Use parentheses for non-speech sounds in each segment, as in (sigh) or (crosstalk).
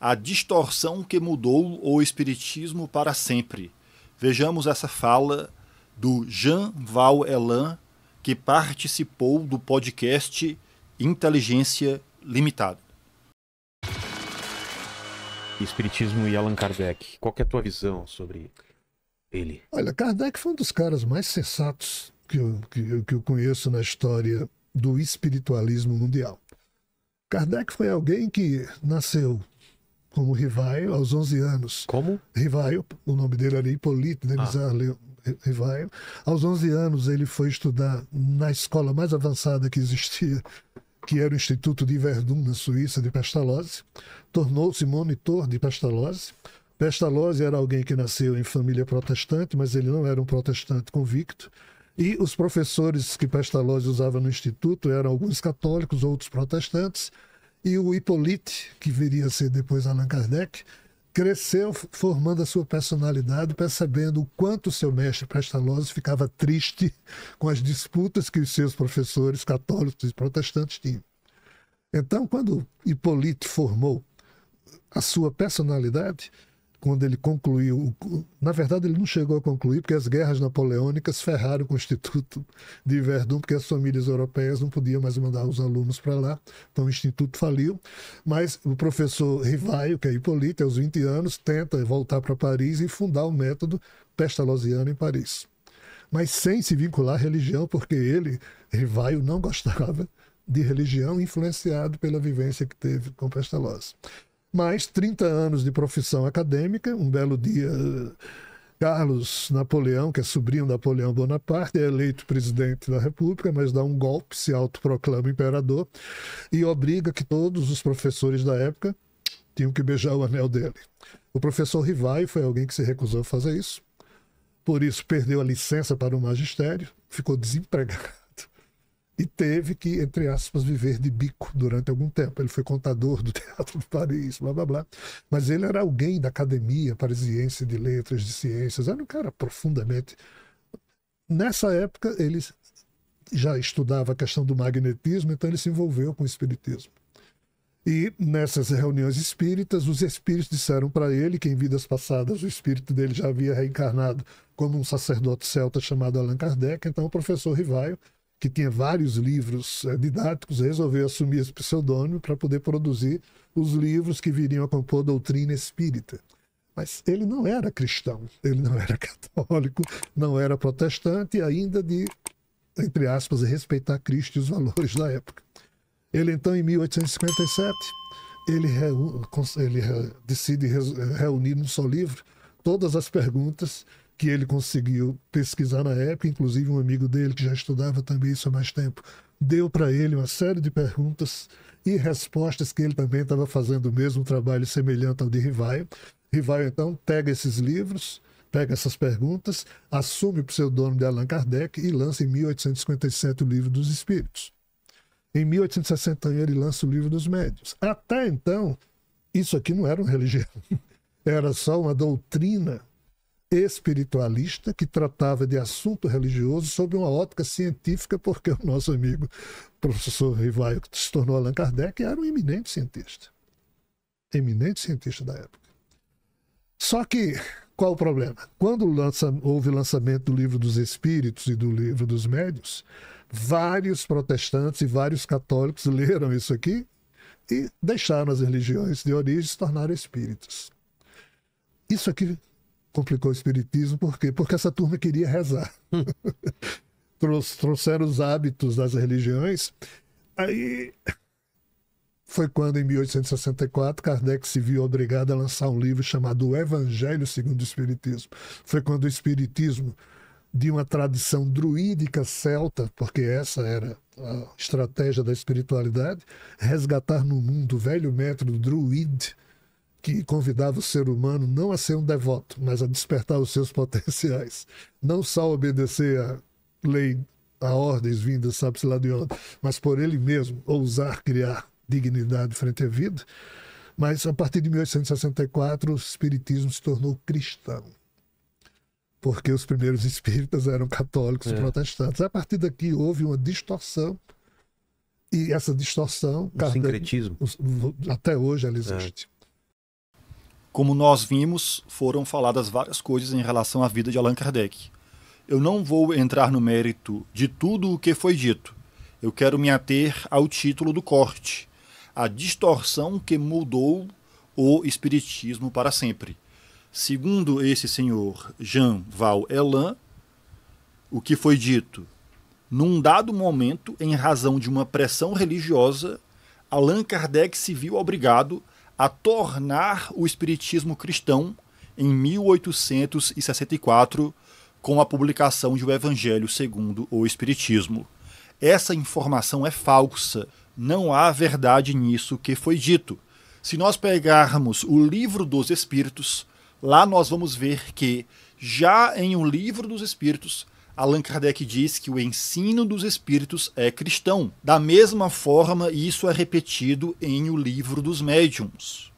a distorção que mudou o espiritismo para sempre. Vejamos essa fala do Jean Val Elan, que participou do podcast Inteligência Limitada. Espiritismo e Allan Kardec. Qual é a tua visão sobre ele? Olha, Kardec foi um dos caras mais sensatos que eu, que, que eu conheço na história do espiritualismo mundial. Kardec foi alguém que nasceu como Rivaio aos 11 anos. Como? Rivaio, o nome dele era Hippolyte Denis né? ah. Rivaio. Aos 11 anos ele foi estudar na escola mais avançada que existia, que era o Instituto de Verdun, na Suíça, de Pestalozzi. Tornou-se monitor de Pestalozzi. Pestalozzi era alguém que nasceu em família protestante, mas ele não era um protestante convicto. E os professores que Pestalozzi usava no instituto eram alguns católicos, outros protestantes. E o Hippolyte, que viria a ser depois Allan Kardec, cresceu formando a sua personalidade, percebendo o quanto seu mestre Pestalozzi ficava triste com as disputas que os seus professores católicos e protestantes tinham. Então, quando Hippolyte formou a sua personalidade, quando ele concluiu, na verdade ele não chegou a concluir, porque as guerras napoleônicas ferraram com o Instituto de Verdun, porque as famílias europeias não podiam mais mandar os alunos para lá, então o Instituto faliu. Mas o professor Rivaio, que é Hipólito, aos 20 anos, tenta voltar para Paris e fundar o método pestalozziano em Paris. Mas sem se vincular à religião, porque ele, Rivaio, não gostava de religião, influenciado pela vivência que teve com Pestalozzi mais 30 anos de profissão acadêmica. Um belo dia, Carlos Napoleão, que é sobrinho de Napoleão Bonaparte, é eleito presidente da República, mas dá um golpe, se autoproclama imperador e obriga que todos os professores da época tinham que beijar o anel dele. O professor Rivai foi alguém que se recusou a fazer isso. Por isso, perdeu a licença para o magistério, ficou desempregado e teve que, entre aspas, viver de bico durante algum tempo. Ele foi contador do (laughs) Teatro de Paris, blá blá blá. Mas ele era alguém da Academia Parisiense de Letras, de Ciências, era um cara profundamente. Nessa época, ele já estudava a questão do magnetismo, então ele se envolveu com o espiritismo. E nessas reuniões espíritas, os espíritos disseram para ele que em vidas passadas o espírito dele já havia reencarnado como um sacerdote celta chamado Allan Kardec. Então o professor Rivaio que tinha vários livros eh, didáticos, resolveu assumir esse pseudônimo para poder produzir os livros que viriam a compor a doutrina espírita. Mas ele não era cristão, ele não era (laughs) católico, não era protestante, ainda de, entre aspas, respeitar Cristo e os valores da época. Ele então, em 1857, ele, ele decide eh, reunir num só livro todas as perguntas que ele conseguiu pesquisar na época, inclusive um amigo dele que já estudava também isso há mais tempo, deu para ele uma série de perguntas e respostas que ele também estava fazendo o mesmo trabalho semelhante ao de Rivaio. Rivaio então pega esses livros, pega essas perguntas, assume o pseudônimo de Allan Kardec e lança em 1857 o Livro dos Espíritos. Em 1860 ele lança o Livro dos Médios. Até então, isso aqui não era uma religião, (laughs) era só uma doutrina espiritualista que tratava de assunto religioso sob uma ótica científica, porque o nosso amigo professor Rivaio, que se tornou Allan Kardec, era um eminente cientista. Eminente cientista da época. Só que, qual o problema? Quando lança, houve o lançamento do Livro dos Espíritos e do Livro dos Médios, vários protestantes e vários católicos leram isso aqui e deixaram as religiões de origem se tornaram espíritos. Isso aqui complicou o espiritismo, por quê? Porque essa turma queria rezar. (laughs) Trouxeram os hábitos das religiões. Aí foi quando, em 1864, Kardec se viu obrigado a lançar um livro chamado O Evangelho segundo o Espiritismo. Foi quando o Espiritismo, de uma tradição druídica celta, porque essa era a estratégia da espiritualidade, resgatar no mundo o velho método druid, que convidava o ser humano não a ser um devoto, mas a despertar os seus (laughs) potenciais. Não só obedecer à lei, a ordens vindas, sabe-se lá de onde, mas por ele mesmo ousar criar dignidade frente à vida. Mas a partir de 1864, o espiritismo se tornou cristão. Porque os primeiros espíritas eram católicos e é. protestantes. A partir daqui houve uma distorção e essa distorção. O Kardec, sincretismo. Até hoje ela é. existe. É. Como nós vimos, foram faladas várias coisas em relação à vida de Allan Kardec. Eu não vou entrar no mérito de tudo o que foi dito. Eu quero me ater ao título do corte, a distorção que mudou o espiritismo para sempre. Segundo esse senhor Jean Val Elan, o que foi dito num dado momento, em razão de uma pressão religiosa, Allan Kardec se viu obrigado a tornar o espiritismo cristão em 1864 com a publicação de O Evangelho Segundo o Espiritismo. Essa informação é falsa, não há verdade nisso que foi dito. Se nós pegarmos o Livro dos Espíritos, lá nós vamos ver que já em O Livro dos Espíritos Allan Kardec diz que o ensino dos espíritos é cristão. Da mesma forma, isso é repetido em O Livro dos Médiuns.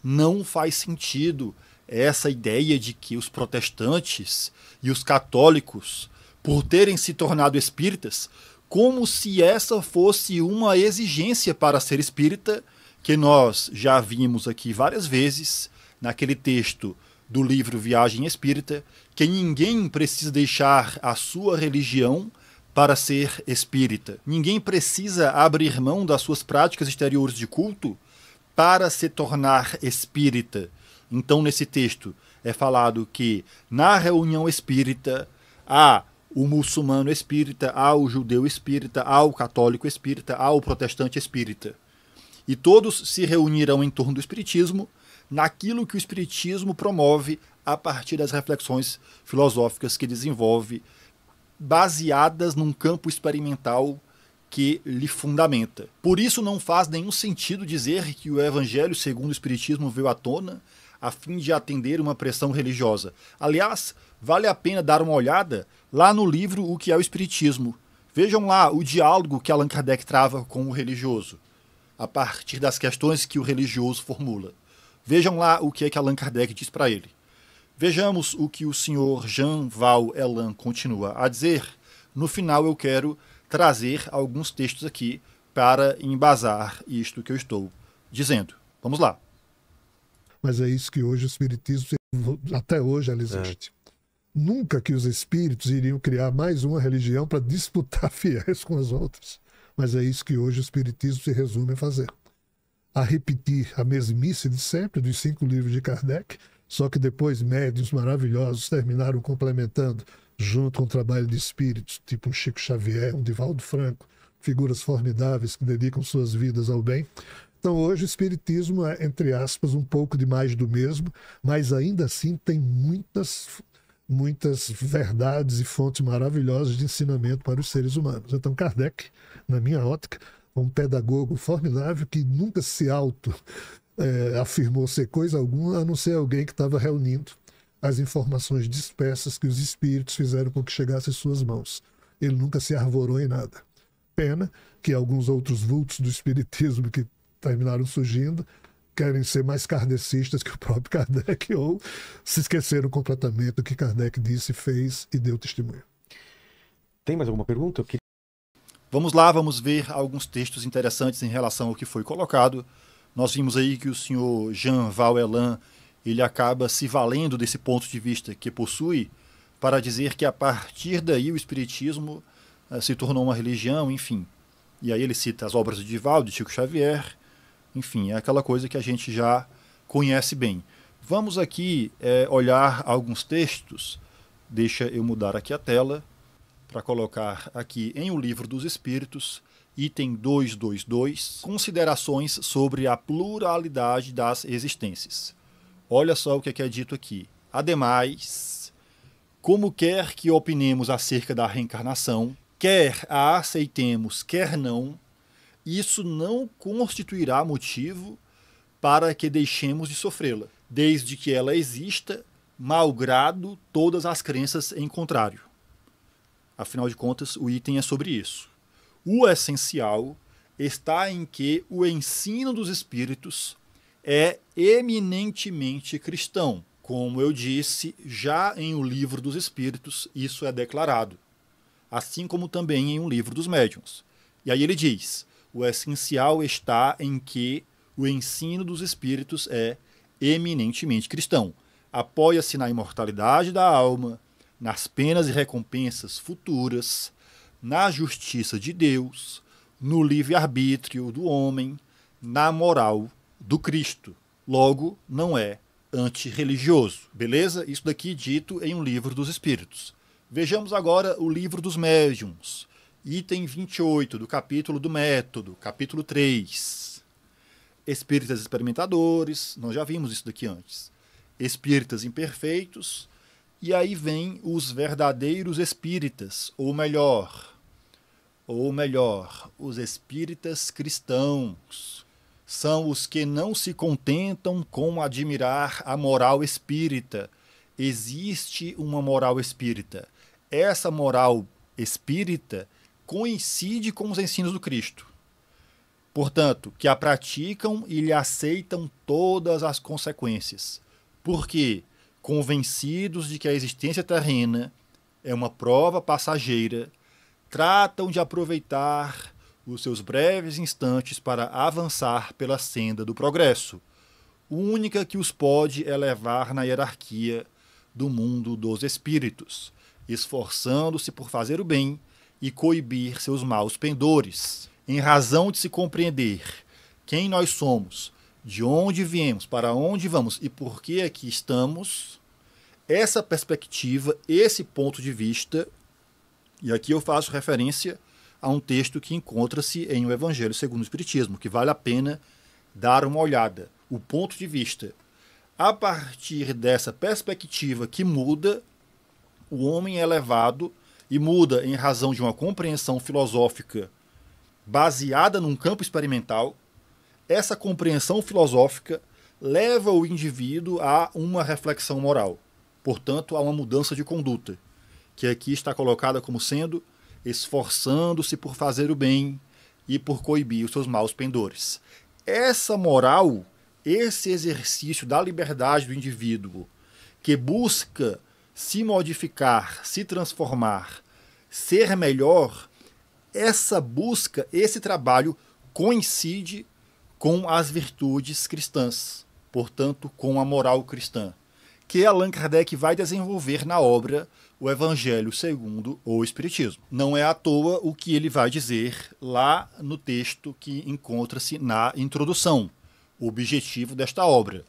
Não faz sentido essa ideia de que os protestantes e os católicos, por terem se tornado espíritas, como se essa fosse uma exigência para ser espírita, que nós já vimos aqui várias vezes, naquele texto do livro Viagem Espírita, que ninguém precisa deixar a sua religião para ser espírita. Ninguém precisa abrir mão das suas práticas exteriores de culto para se tornar espírita. Então, nesse texto, é falado que na reunião espírita há o muçulmano espírita, há o judeu espírita, há o católico espírita, há o protestante espírita. E todos se reunirão em torno do espiritismo naquilo que o Espiritismo promove a partir das reflexões filosóficas que desenvolve, baseadas num campo experimental que lhe fundamenta. Por isso, não faz nenhum sentido dizer que o Evangelho segundo o Espiritismo veio à tona a fim de atender uma pressão religiosa. Aliás, vale a pena dar uma olhada lá no livro O que é o Espiritismo. Vejam lá o diálogo que Allan Kardec trava com o religioso, a partir das questões que o religioso formula. Vejam lá o que é que Allan Kardec diz para ele. Vejamos o que o senhor Jean Val Elan continua a dizer. No final eu quero trazer alguns textos aqui para embasar isto que eu estou dizendo. Vamos lá. Mas é isso que hoje o espiritismo até hoje ela existe. É. Nunca que os espíritos iriam criar mais uma religião para disputar (laughs) fiéis com as outras. Mas é isso que hoje o espiritismo se resume a fazer a repetir a mesmice de sempre dos cinco livros de Kardec, só que depois médiuns maravilhosos terminaram complementando, junto com o trabalho de espíritos, tipo um Chico Xavier, um Divaldo Franco, figuras formidáveis que dedicam suas vidas ao bem. Então, hoje, o Espiritismo é, entre aspas, um pouco de mais do mesmo, mas ainda assim tem muitas, muitas verdades e fontes maravilhosas de ensinamento para os seres humanos. Então, Kardec, na minha ótica, um pedagogo formidável que nunca se auto é, afirmou ser coisa alguma, a não ser alguém que estava reunindo as informações dispersas que os espíritos fizeram com que chegasse às suas mãos. Ele nunca se arvorou em nada. Pena que alguns outros vultos do espiritismo que terminaram surgindo querem ser mais kardecistas que o próprio (laughs) Kardec ou se esqueceram completamente do que Kardec disse, fez e deu testemunho. Tem mais alguma pergunta? Vamos lá, vamos ver alguns textos interessantes em relação ao que foi colocado. Nós vimos aí que o senhor Jean Valelan ele acaba se valendo desse ponto de vista que possui para dizer que a partir daí o espiritismo uh, se tornou uma religião, enfim. E aí ele cita as obras de Divaldo, de Chico Xavier, enfim, é aquela coisa que a gente já conhece bem. Vamos aqui é, olhar alguns textos. Deixa eu mudar aqui a tela para colocar aqui em O Livro dos Espíritos, item 222, considerações sobre a pluralidade das existências. Olha só o é que é dito aqui. Ademais, como quer que opinemos acerca da reencarnação, quer a aceitemos, quer não, isso não constituirá motivo para que deixemos de sofrê-la, desde que ela exista, malgrado todas as crenças em contrário. Afinal de contas, o item é sobre isso. O essencial está em que o ensino dos espíritos é eminentemente cristão. Como eu disse, já em O Livro dos Espíritos, isso é declarado, assim como também em O um Livro dos Médiuns. E aí ele diz: o essencial está em que o ensino dos espíritos é eminentemente cristão. Apoia-se na imortalidade da alma, nas penas e recompensas futuras, na justiça de Deus, no livre-arbítrio do homem, na moral do Cristo. Logo, não é antirreligioso. Beleza? Isso daqui dito em um livro dos Espíritos. Vejamos agora o livro dos médiums, item 28 do capítulo do Método, capítulo 3. Espíritas experimentadores, nós já vimos isso daqui antes. Espíritas imperfeitos, e aí vem os verdadeiros espíritas, ou melhor, ou melhor, os espíritas cristãos. São os que não se contentam com admirar a moral espírita. Existe uma moral espírita. Essa moral espírita coincide com os ensinos do Cristo. Portanto, que a praticam e lhe aceitam todas as consequências. Por quê? Porque convencidos de que a existência terrena é uma prova passageira, tratam de aproveitar os seus breves instantes para avançar pela senda do progresso, única que os pode elevar na hierarquia do mundo dos espíritos, esforçando-se por fazer o bem e coibir seus maus pendores. Em razão de se compreender quem nós somos de onde viemos, para onde vamos e por que aqui é estamos, essa perspectiva, esse ponto de vista, e aqui eu faço referência a um texto que encontra-se em O Evangelho segundo o Espiritismo, que vale a pena dar uma olhada. O ponto de vista. A partir dessa perspectiva que muda, o homem é elevado e muda em razão de uma compreensão filosófica baseada num campo experimental essa compreensão filosófica leva o indivíduo a uma reflexão moral, portanto, a uma mudança de conduta, que aqui está colocada como sendo esforçando-se por fazer o bem e por coibir os seus maus pendores. Essa moral, esse exercício da liberdade do indivíduo, que busca se modificar, se transformar, ser melhor, essa busca, esse trabalho coincide com as virtudes cristãs, portanto, com a moral cristã, que Allan Kardec vai desenvolver na obra O Evangelho segundo o Espiritismo. Não é à toa o que ele vai dizer lá no texto que encontra-se na introdução, o objetivo desta obra.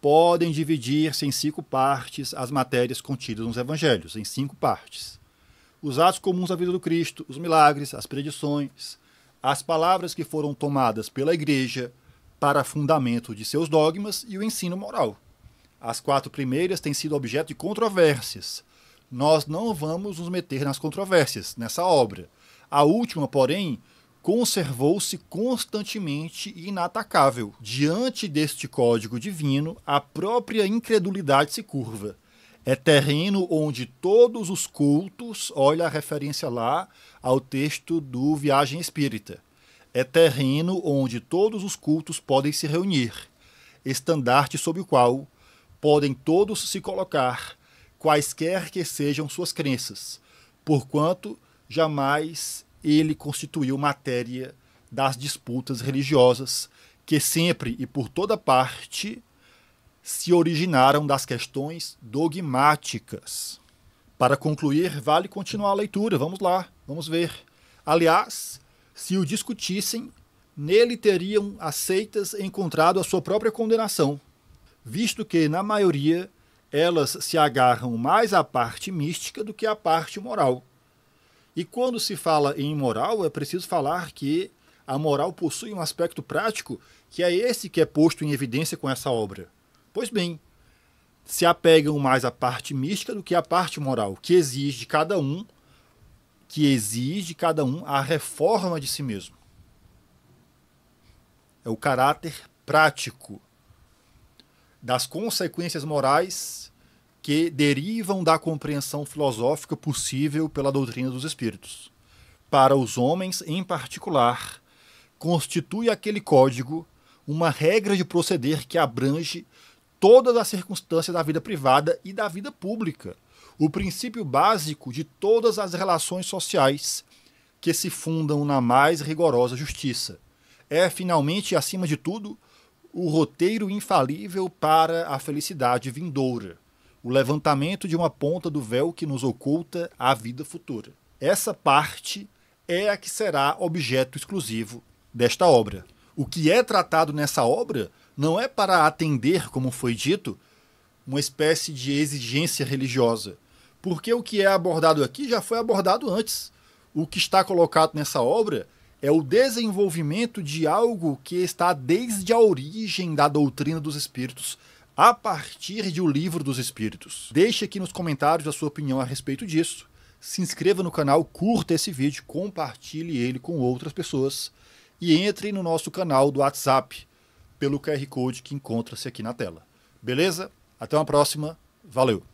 Podem dividir-se em cinco partes as matérias contidas nos Evangelhos, em cinco partes. Os atos comuns à vida do Cristo, os milagres, as predições, as palavras que foram tomadas pela Igreja para fundamento de seus dogmas e o ensino moral. As quatro primeiras têm sido objeto de controvérsias. Nós não vamos nos meter nas controvérsias nessa obra. A última, porém, conservou-se constantemente inatacável. Diante deste código divino, a própria incredulidade se curva é terreno onde todos os cultos, olha a referência lá ao texto do Viagem Espírita, é terreno onde todos os cultos podem se reunir, estandarte sob o qual podem todos se colocar, quaisquer que sejam suas crenças, porquanto jamais ele constituiu matéria das disputas religiosas que sempre e por toda parte se originaram das questões dogmáticas. Para concluir, vale continuar a leitura. Vamos lá, vamos ver. Aliás, se o discutissem, nele teriam aceitas encontrado a sua própria condenação, visto que, na maioria, elas se agarram mais à parte mística do que à parte moral. E quando se fala em moral, é preciso falar que a moral possui um aspecto prático, que é esse que é posto em evidência com essa obra. Pois bem, se apegam mais à parte mística do que à parte moral, que exige de cada um, que exige de cada um a reforma de si mesmo. É o caráter prático das consequências morais que derivam da compreensão filosófica possível pela doutrina dos espíritos. Para os homens em particular, constitui aquele código uma regra de proceder que abrange todas as circunstâncias da vida privada e da vida pública, o princípio básico de todas as relações sociais que se fundam na mais rigorosa justiça. É, finalmente, acima de tudo, o roteiro infalível para a felicidade vindoura, o levantamento de uma ponta do véu que nos oculta a vida futura. Essa parte é a que será objeto exclusivo desta obra. O que é tratado nessa obra não é para atender, como foi dito, uma espécie de exigência religiosa. Porque o que é abordado aqui já foi abordado antes. O que está colocado nessa obra é o desenvolvimento de algo que está desde a origem da doutrina dos espíritos, a partir de O Livro dos Espíritos. Deixe aqui nos comentários a sua opinião a respeito disso. Se inscreva no canal, curta esse vídeo, compartilhe ele com outras pessoas e entre no nosso canal do WhatsApp pelo QR Code que encontra-se aqui na tela. Beleza? Até uma próxima. Valeu!